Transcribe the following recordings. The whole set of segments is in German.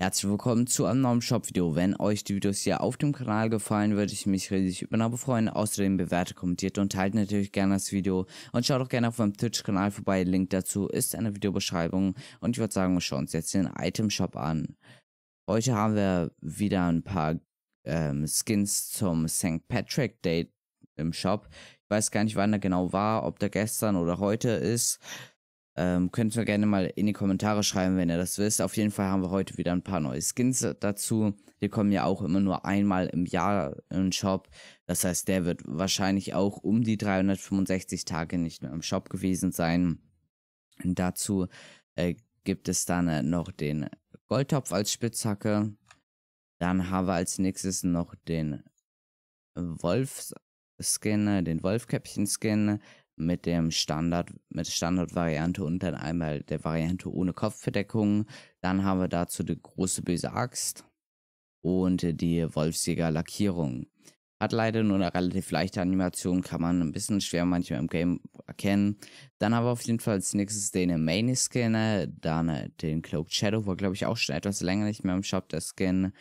Herzlich willkommen zu einem neuen Shop-Video. Wenn euch die Videos hier auf dem Kanal gefallen, würde ich mich riesig über eine freuen. Außerdem bewertet, kommentiert und teilt natürlich gerne das Video. Und schaut auch gerne auf meinem Twitch-Kanal vorbei. Link dazu ist in der Videobeschreibung. Und ich würde sagen, wir schauen uns jetzt den Item-Shop an. Heute haben wir wieder ein paar ähm, Skins zum St. Patrick Day im Shop. Ich weiß gar nicht, wann er genau war, ob der gestern oder heute ist. Ähm, könnt ihr gerne mal in die Kommentare schreiben, wenn ihr das wisst. Auf jeden Fall haben wir heute wieder ein paar neue Skins dazu. Die kommen ja auch immer nur einmal im Jahr im Shop. Das heißt, der wird wahrscheinlich auch um die 365 Tage nicht mehr im Shop gewesen sein. Und dazu äh, gibt es dann äh, noch den Goldtopf als Spitzhacke. Dann haben wir als nächstes noch den Wolfs-Skin, äh, den Wolfkäppchen-Skin, mit dem Standard, mit der Standardvariante und dann einmal der Variante ohne Kopfverdeckung. Dann haben wir dazu die große böse Axt und die Wolfsjäger Lackierung. Hat leider nur eine relativ leichte Animation, kann man ein bisschen schwer manchmal im Game erkennen. Dann haben wir auf jeden Fall als nächstes den Main Skin, dann den Cloak Shadow, war glaube ich auch schon etwas länger nicht mehr im Shop der Skin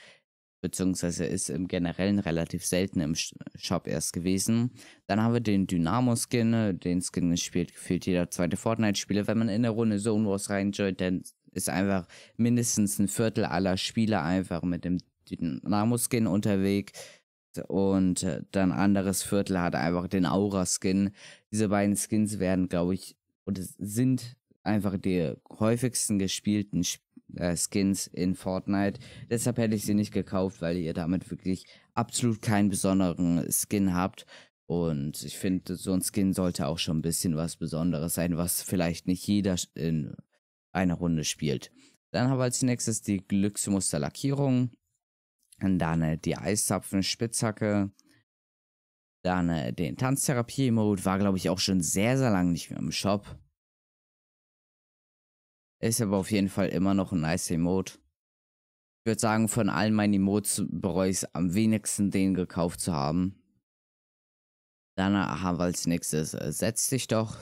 beziehungsweise ist im Generellen relativ selten im Shop erst gewesen. Dann haben wir den Dynamo-Skin, äh, den Skin gespielt gefühlt jeder zweite Fortnite-Spieler. Wenn man in der Runde Zone Wars reinjoint, dann ist einfach mindestens ein Viertel aller Spieler einfach mit dem Dynamo-Skin unterwegs. Und äh, dann anderes Viertel hat einfach den Aura-Skin. Diese beiden Skins werden, glaube ich, oder sind einfach die häufigsten gespielten Sch äh, Skins in Fortnite. Deshalb hätte ich sie nicht gekauft, weil ihr damit wirklich absolut keinen besonderen Skin habt. Und ich finde, so ein Skin sollte auch schon ein bisschen was Besonderes sein, was vielleicht nicht jeder in einer Runde spielt. Dann haben wir als nächstes die Glücksmusterlackierung. Dann äh, die Eiszapfen Spitzhacke. Dann äh, den Tanztherapie-Mode. War, glaube ich, auch schon sehr, sehr lange nicht mehr im Shop. Ist aber auf jeden Fall immer noch ein nice Emote. Ich würde sagen, von allen meinen Emotes bereue ich es am wenigsten, den gekauft zu haben. Dann haben wir als nächstes äh, Setz dich doch.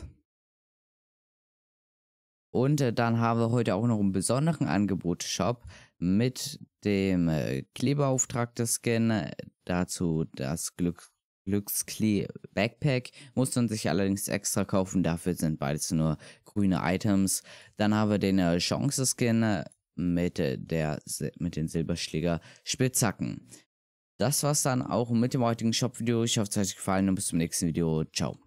Und äh, dann haben wir heute auch noch einen besonderen Angebot-Shop mit dem äh, Klebeauftragte-Scan, dazu das Glück Glücksklee Backpack, muss man sich allerdings extra kaufen, dafür sind beides nur grüne Items. Dann haben wir den äh, Chance-Skin mit, äh, mit den Silberschläger Spitzhacken. Das war's dann auch mit dem heutigen Shop-Video. Ich hoffe, es hat euch gefallen und bis zum nächsten Video. Ciao.